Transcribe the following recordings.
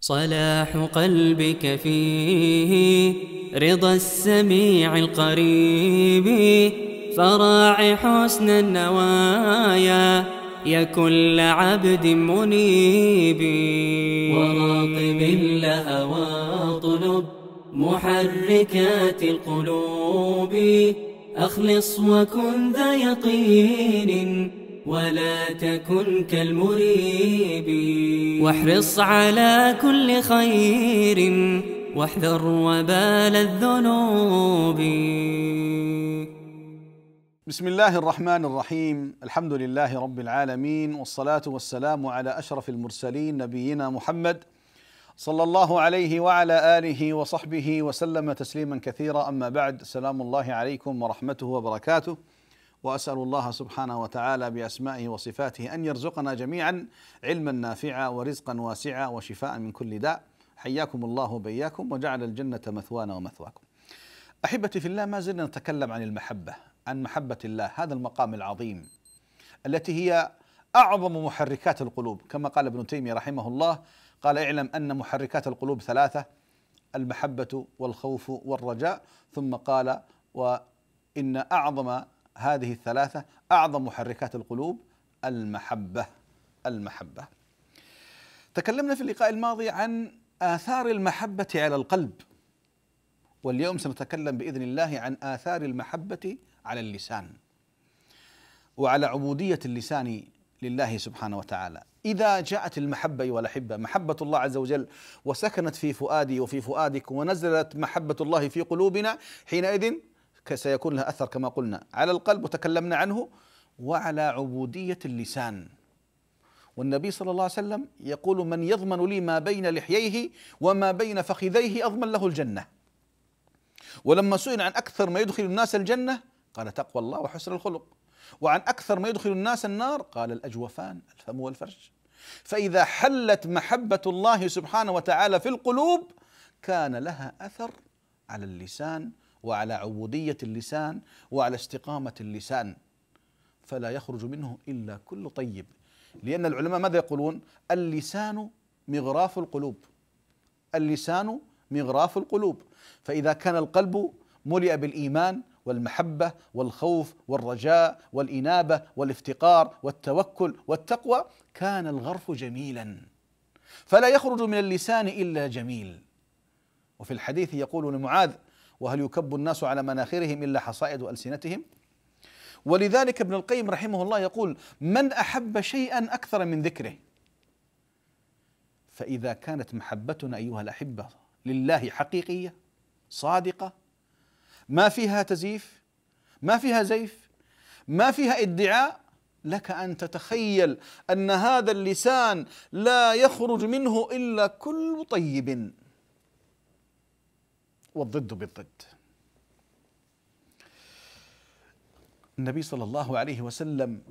صلاح قلبك فيه رضا السميع القريب فراع حسن النوايا يا كل عبد منيب وراقب اللهوى واطلب محركات القلوب أخلص وكن ذا يقين ولا تكن كالمريب واحرص على كل خير واحذر وبال الذنوب بسم الله الرحمن الرحيم الحمد لله رب العالمين والصلاة والسلام على أشرف المرسلين نبينا محمد صلى الله عليه وعلى آله وصحبه وسلم تسليما كثيرا أما بعد سلام الله عليكم ورحمته وبركاته واسال الله سبحانه وتعالى باسمائه وصفاته ان يرزقنا جميعا علما نافعا ورزقا واسعا وشفاء من كل داء حياكم الله وبياكم وجعل الجنه مثوانا ومثواكم. احبتي في الله ما زلنا نتكلم عن المحبه، عن محبه الله، هذا المقام العظيم التي هي اعظم محركات القلوب كما قال ابن تيميه رحمه الله قال اعلم ان محركات القلوب ثلاثه المحبه والخوف والرجاء ثم قال وان اعظم هذه الثلاثة أعظم محركات القلوب المحبة المحبة تكلمنا في اللقاء الماضي عن آثار المحبة على القلب واليوم سنتكلم بإذن الله عن آثار المحبة على اللسان وعلى عبودية اللسان لله سبحانه وتعالى إذا جاءت المحبة أيها الأحبة محبة الله عز وجل وسكنت في فؤادي وفي فؤادك ونزلت محبة الله في قلوبنا حينئذ سيكون لها أثر كما قلنا على القلب وتكلمنا عنه وعلى عبودية اللسان والنبي صلى الله عليه وسلم يقول من يضمن لي ما بين لحييه وما بين فخذيه أضمن له الجنة ولما سئل عن أكثر ما يدخل الناس الجنة قال تقوى الله وحسن الخلق وعن أكثر ما يدخل الناس النار قال الأجوفان الفم والفرج فإذا حلت محبة الله سبحانه وتعالى في القلوب كان لها أثر على اللسان وعلى عبودية اللسان وعلى استقامة اللسان فلا يخرج منه إلا كل طيب لأن العلماء ماذا يقولون اللسان مغراف القلوب اللسان مغراف القلوب فإذا كان القلب ملئ بالإيمان والمحبة والخوف والرجاء والإنابة والافتقار والتوكل والتقوى كان الغرف جميلا فلا يخرج من اللسان إلا جميل وفي الحديث يقول لمعاذ وهل يكب الناس على مناخرهم إلا حصائد ألسنتهم ولذلك ابن القيم رحمه الله يقول من أحب شيئا أكثر من ذكره فإذا كانت محبتنا أيها الأحبة لله حقيقية صادقة ما فيها تزييف ما فيها زيف ما فيها ادعاء لك ان تتخيل ان هذا اللسان لا يخرج منه الا كل طيب والضد بالضد النبي صلى الله عليه وسلم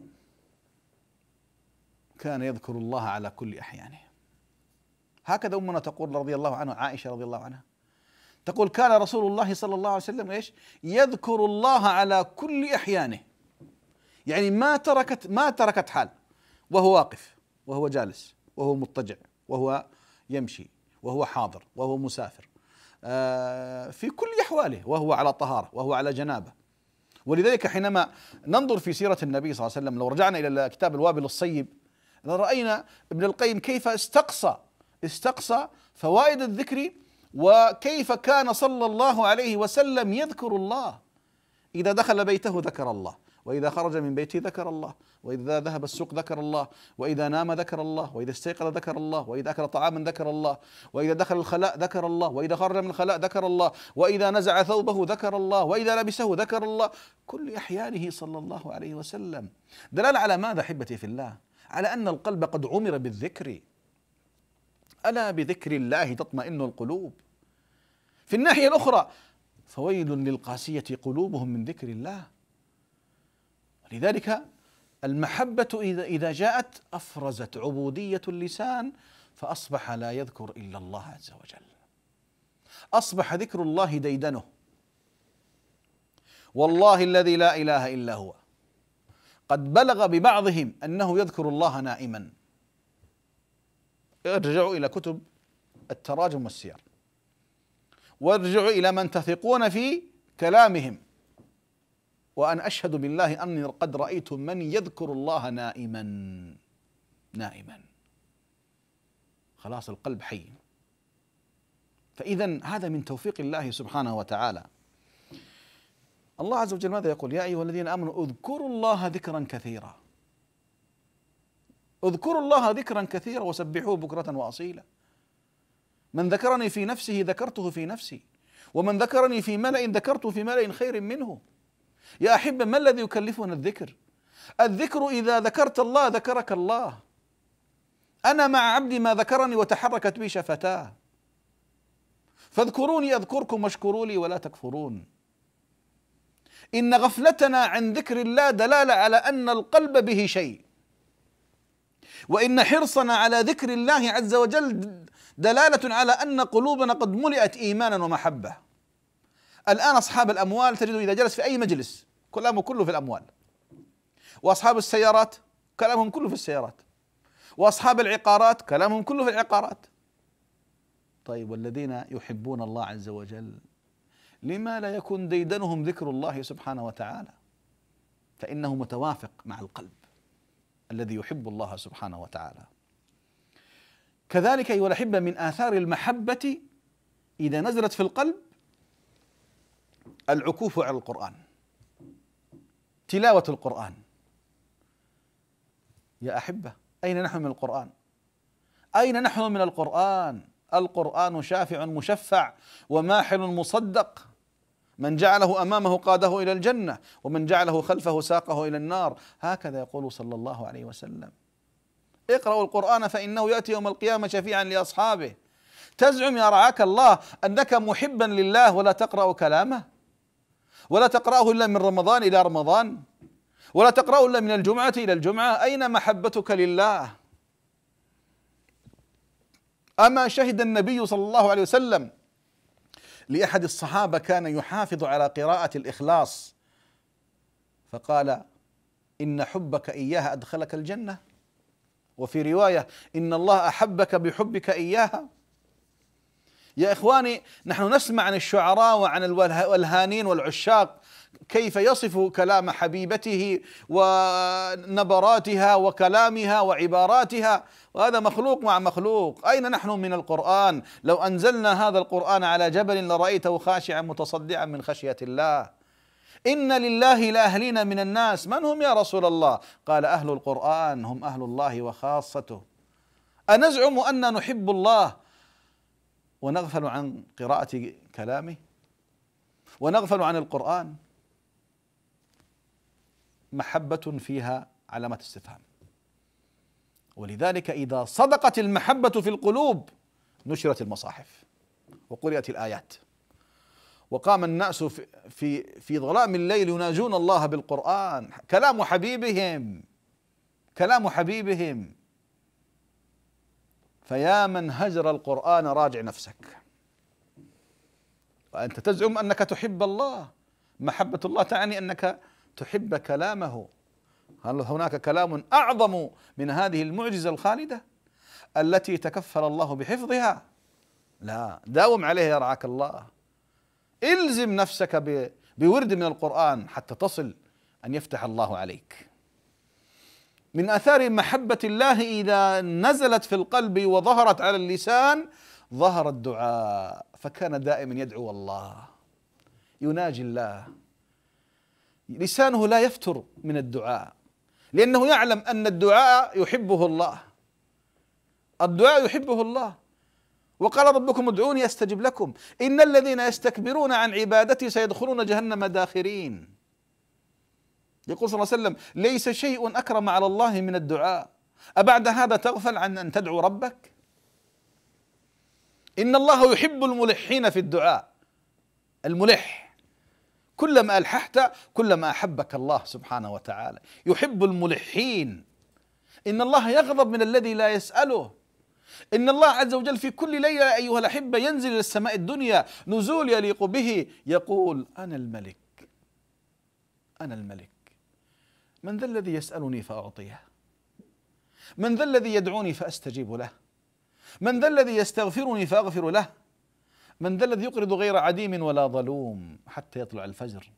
كان يذكر الله على كل احيانه هكذا امنا تقول رضي الله عنها عائشه رضي الله عنها تقول كان رسول الله صلى الله عليه وسلم ايش؟ يذكر الله على كل احيانه يعني ما تركت ما تركت حال وهو واقف وهو جالس وهو مضطجع وهو يمشي وهو حاضر وهو مسافر آه، في كل أحواله وهو على طهارة وهو على جنابة ولذلك حينما ننظر في سيرة النبي صلى الله عليه وسلم لو رجعنا إلى كتاب الوابل الصيب لرأينا ابن القيم كيف استقصى استقصى فوائد الذكر وكيف كان صلى الله عليه وسلم يذكر الله إذا دخل بيته ذكر الله وإذا خرج من بيته ذكر الله وإذا ذهب السوق ذكر الله وإذا نام ذكر الله وإذا استيقظ ذكر الله وإذا أكل طعاما ذكر الله وإذا دخل الخلاء ذكر الله وإذا خرج من الخلاء ذكر الله وإذا نزع ثوبه ذكر الله وإذا لبسه ذكر الله كل أحيانه صلى الله عليه وسلم دلالة على ماذا أحبتي في الله على أن القلب قد عمر بالذكر ألا بذكر الله تطمئن القلوب في الناحية الأخرى فويل للقاسية قلوبهم من ذكر الله لذلك المحبة إذا إذا جاءت أفرزت عبودية اللسان فأصبح لا يذكر إلا الله عز وجل أصبح ذكر الله ديدنه والله الذي لا إله إلا هو قد بلغ ببعضهم أنه يذكر الله نائما ارجعوا إلى كتب التراجم والسير وارجعوا إلى من تثقون في كلامهم وأن أشهد بالله أني قد رأيت من يذكر الله نائما نائما خلاص القلب حي فإذا هذا من توفيق الله سبحانه وتعالى الله عز وجل ماذا يقول يا أيها الذين آمنوا اذكروا الله ذكرا كثيرا اذكروا الله ذكرا كثيرا وسبحوه بكرة وأصيلا من ذكرني في نفسه ذكرته في نفسي ومن ذكرني في ملأ ذكرته في ملأ خير منه يا أحبة ما الذي يكلفنا الذكر الذكر إذا ذكرت الله ذكرك الله أنا مع عبدي ما ذكرني وتحركت بي شفتاه فاذكروني أذكركم واشكروا لي ولا تكفرون إن غفلتنا عن ذكر الله دلالة على أن القلب به شيء وإن حرصنا على ذكر الله عز وجل دلالة على أن قلوبنا قد ملئت إيمانا ومحبة الآن أصحاب الأموال تجده إذا جلس في أي مجلس كلامه كله في الأموال وأصحاب السيارات كلامهم كله في السيارات وأصحاب العقارات كلامهم كله في العقارات طيب والذين يحبون الله عز وجل لما لا يكون ديدنهم ذكر الله سبحانه وتعالى فإنه متوافق مع القلب الذي يحب الله سبحانه وتعالى كذلك أيها الأحبة من آثار المحبة إذا نزلت في القلب العكوف على القرآن تلاوة القرآن يا أحبة أين نحن من القرآن أين نحن من القرآن القرآن شافع مشفع وماحل مصدق من جعله امامه قاده الى الجنه ومن جعله خلفه ساقه الى النار هكذا يقول صلى الله عليه وسلم اقرأوا القرآن فإنه يأتي يوم القيامة شفيعا لأصحابه تزعم يا رعاك الله أنك محبا لله ولا تقرأ كلامه ولا تقرأه إلا من رمضان إلى رمضان ولا تقرأه إلا من الجمعة إلى الجمعة أين محبتك لله أما شهد النبي صلى الله عليه وسلم لأحد الصحابة كان يحافظ على قراءة الإخلاص فقال إن حبك إياها أدخلك الجنة وفي رواية إن الله أحبك بحبك إياها يا إخواني نحن نسمع عن الشعراء وعن الولهانين والعشاق كيف يصف كلام حبيبته ونبراتها وكلامها وعباراتها وهذا مخلوق مع مخلوق أين نحن من القرآن لو أنزلنا هذا القرآن على جبل لرأيته خاشعا متصدعا من خشية الله إن لله لأهلين من الناس من هم يا رسول الله قال أهل القرآن هم أهل الله وخاصته أنزعم أن نحب الله ونغفل عن قراءة كلامه ونغفل عن القرآن محبة فيها علامة استفهام ولذلك إذا صدقت المحبة في القلوب نشرت المصاحف وقرئت الآيات وقام الناس في في, في ظلام الليل يناجون الله بالقرآن كلام حبيبهم كلام حبيبهم فيا من هجر القرآن راجع نفسك وأنت تزعم أنك تحب الله محبة الله تعني أنك تحب كلامه هل هناك كلام أعظم من هذه المعجزة الخالدة التي تكفل الله بحفظها لا داوم عليه يرعاك الله الزم نفسك بورد من القرآن حتى تصل أن يفتح الله عليك من اثار محبه الله اذا نزلت في القلب وظهرت على اللسان ظهر الدعاء فكان دائما يدعو الله يناجي الله لسانه لا يفتر من الدعاء لانه يعلم ان الدعاء يحبه الله الدعاء يحبه الله وقال ربكم ادعوني استجب لكم ان الذين يستكبرون عن عبادتي سيدخلون جهنم داخرين يقول صلى الله عليه وسلم ليس شيء أكرم على الله من الدعاء أبعد هذا تغفل عن أن تدعو ربك إن الله يحب الملحين في الدعاء الملح كلما ألححت كلما أحبك الله سبحانه وتعالى يحب الملحين إن الله يغضب من الذي لا يسأله إن الله عز وجل في كل ليلة أيها الأحبة ينزل إلى السماء الدنيا نزول يليق به يقول أنا الملك أنا الملك من ذا الذي يسألني فأعطيه من ذا الذي يدعوني فأستجيب له من ذا الذي يستغفرني فأغفر له من ذا الذي يقرض غير عديم ولا ظلوم حتى يطلع الفجر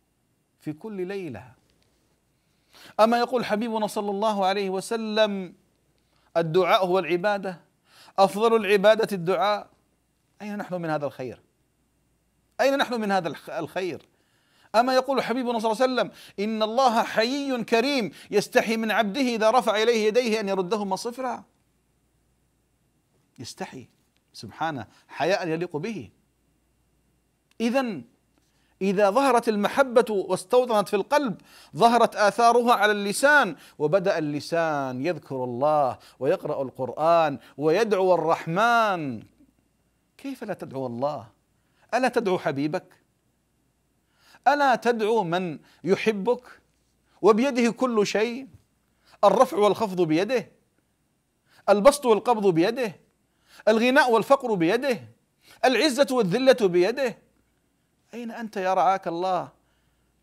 في كل ليلة أما يقول حبيبنا صلى الله عليه وسلم الدعاء هو العبادة أفضل العبادة الدعاء أين نحن من هذا الخير أين نحن من هذا الخير أما يقول حبيبنا صلى الله عليه وسلم إن الله حيي كريم يستحي من عبده إذا رفع إليه يديه أن يردهما صفرا يستحي سبحانه حياء يليق به إذا إذا ظهرت المحبة واستوطنت في القلب ظهرت آثارها على اللسان وبدأ اللسان يذكر الله ويقرأ القرآن ويدعو الرحمن كيف لا تدعو الله؟ ألا تدعو حبيبك؟ ألا تدعو من يحبك وبيده كل شيء الرفع والخفض بيده البسط والقبض بيده الغناء والفقر بيده العزة والذلة بيده أين أنت يا رعاك الله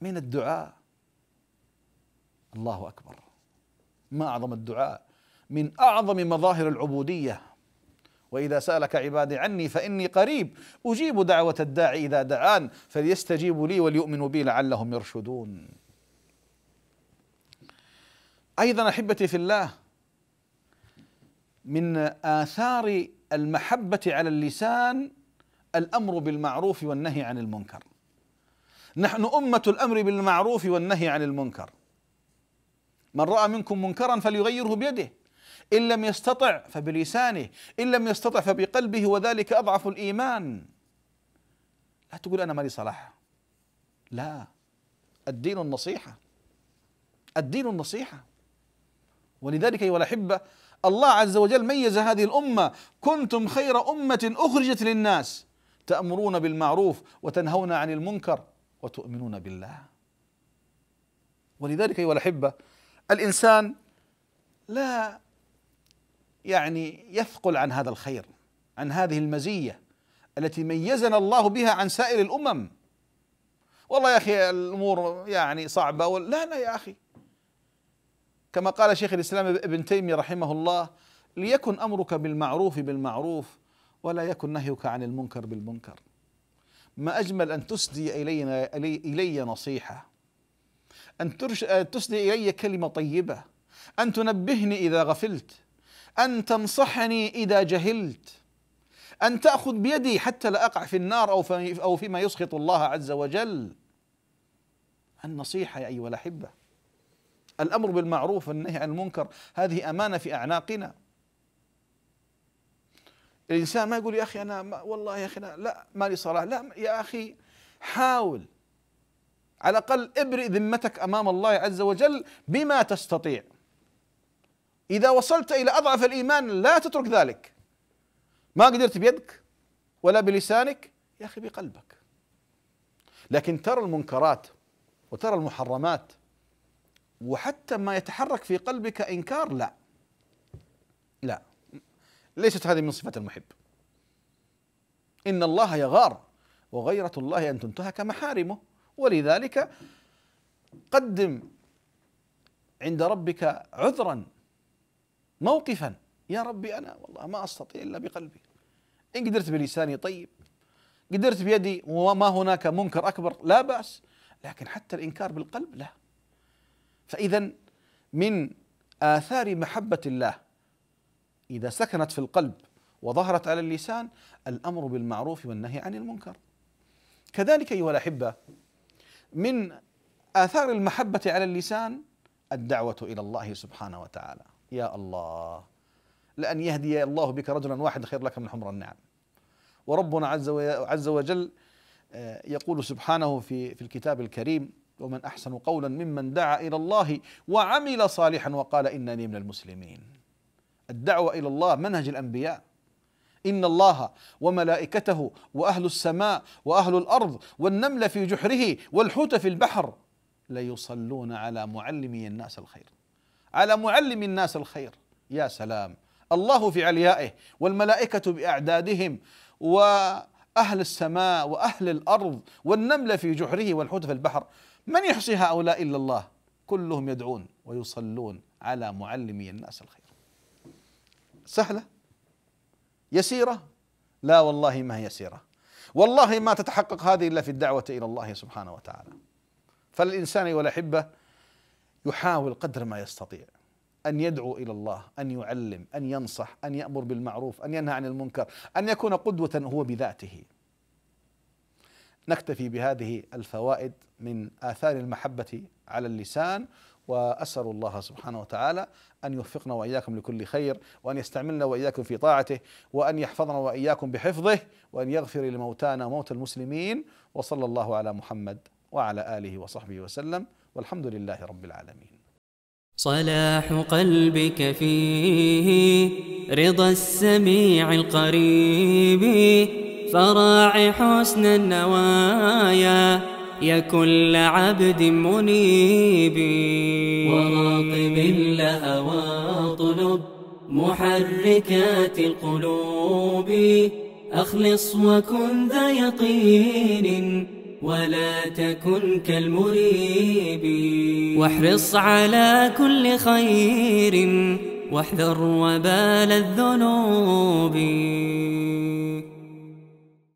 من الدعاء الله أكبر ما أعظم الدعاء من أعظم مظاهر العبودية واذا سالك عبادي عني فاني قريب اجيب دعوه الداعي اذا دعان فليستجيبوا لي وليؤمنوا بي لعلهم يرشدون ايضا احبتي في الله من اثار المحبه على اللسان الامر بالمعروف والنهي عن المنكر نحن امه الامر بالمعروف والنهي عن المنكر من راى منكم منكرا فليغيره بيده إن لم يستطع فبلسانه إن لم يستطع فبقلبه وذلك أضعف الإيمان لا تقول أنا مالي صلاح لا الدين النصيحة الدين النصيحة ولذلك أيها الأحبة الله عز وجل ميز هذه الأمة كنتم خير أمة أخرجت للناس تأمرون بالمعروف وتنهون عن المنكر وتؤمنون بالله ولذلك أيها الأحبة الإنسان لا يعني يثقل عن هذا الخير عن هذه المزيه التي ميزنا الله بها عن سائر الامم والله يا اخي الامور يعني صعبه لا لا يا اخي كما قال شيخ الاسلام ابن تيميه رحمه الله ليكن امرك بالمعروف بالمعروف ولا يكن نهيك عن المنكر بالمنكر ما اجمل ان تسدي الي الي نصيحه ان تسدي الي كلمه طيبه ان تنبهني اذا غفلت أن تنصحني إذا جهلت أن تأخذ بيدي حتى لا أقع في النار أو, في أو فيما يسخط الله عز وجل النصيحة يا أيها الأحبة الأمر بالمعروف والنهي عن المنكر هذه أمانة في أعناقنا الإنسان ما يقول يا أخي أنا ما والله يا أخي أنا لا ما لي صلاة لا يا أخي حاول على الأقل ابرئ ذمتك أمام الله عز وجل بما تستطيع إذا وصلت إلى أضعف الإيمان لا تترك ذلك ما قدرت بيدك ولا بلسانك يا أخي بقلبك لكن ترى المنكرات وترى المحرمات وحتى ما يتحرك في قلبك إنكار لا لا ليست هذه من صفات المحب إن الله يغار وغيرة الله أن تنتهك محارمه ولذلك قدم عند ربك عذرا موقفا يا ربي أنا والله ما أستطيع إلا بقلبي إن قدرت بلساني طيب قدرت بيدي وما هناك منكر أكبر لا بأس لكن حتى الإنكار بالقلب لا فإذا من آثار محبة الله إذا سكنت في القلب وظهرت على اللسان الأمر بالمعروف والنهي عن المنكر كذلك أيها الأحبة من آثار المحبة على اللسان الدعوة إلى الله سبحانه وتعالى يا الله لأن يهدي الله بك رجلا واحد خير لك من حمر النعم وربنا عز وجل آه، يقول سبحانه في في الكتاب الكريم ومن احسن قولا ممن دعا الى الله وعمل صالحا وقال انني من المسلمين الدعوه الى الله منهج الانبياء ان الله وملائكته واهل السماء واهل الارض والنمل في جحره والحوت في البحر ليصلون على معلمي الناس الخير على معلم الناس الخير يا سلام الله في عليائه والملائكة بأعدادهم وأهل السماء وأهل الأرض والنمل في جحره والحوت في البحر من يحصي هؤلاء إلا الله كلهم يدعون ويصلون على معلمي الناس الخير سهلة يسيرة لا والله ما هي يسيرة والله ما تتحقق هذه إلا في الدعوة إلى الله سبحانه وتعالى فالإنسان والأحبة يحاول قدر ما يستطيع أن يدعو إلى الله أن يعلم أن ينصح أن يأمر بالمعروف أن ينهى عن المنكر أن يكون قدوة هو بذاته نكتفي بهذه الفوائد من آثار المحبة على اللسان وأسأل الله سبحانه وتعالى أن يوفقنا وإياكم لكل خير وأن يستعملنا وإياكم في طاعته وأن يحفظنا وإياكم بحفظه وأن يغفر لموتانا وموتى المسلمين وصلى الله على محمد وعلى آله وصحبه وسلم والحمد لله رب العالمين صلاح قلبك فيه رضا السميع القريب فراع حسن النوايا يا كل عبد منيب وراقب اللهوى طلب محركات القلوب أخلص وكن ذا يقين ولا تكن كالمريب واحرص على كل خير واحذر وبال الذنوب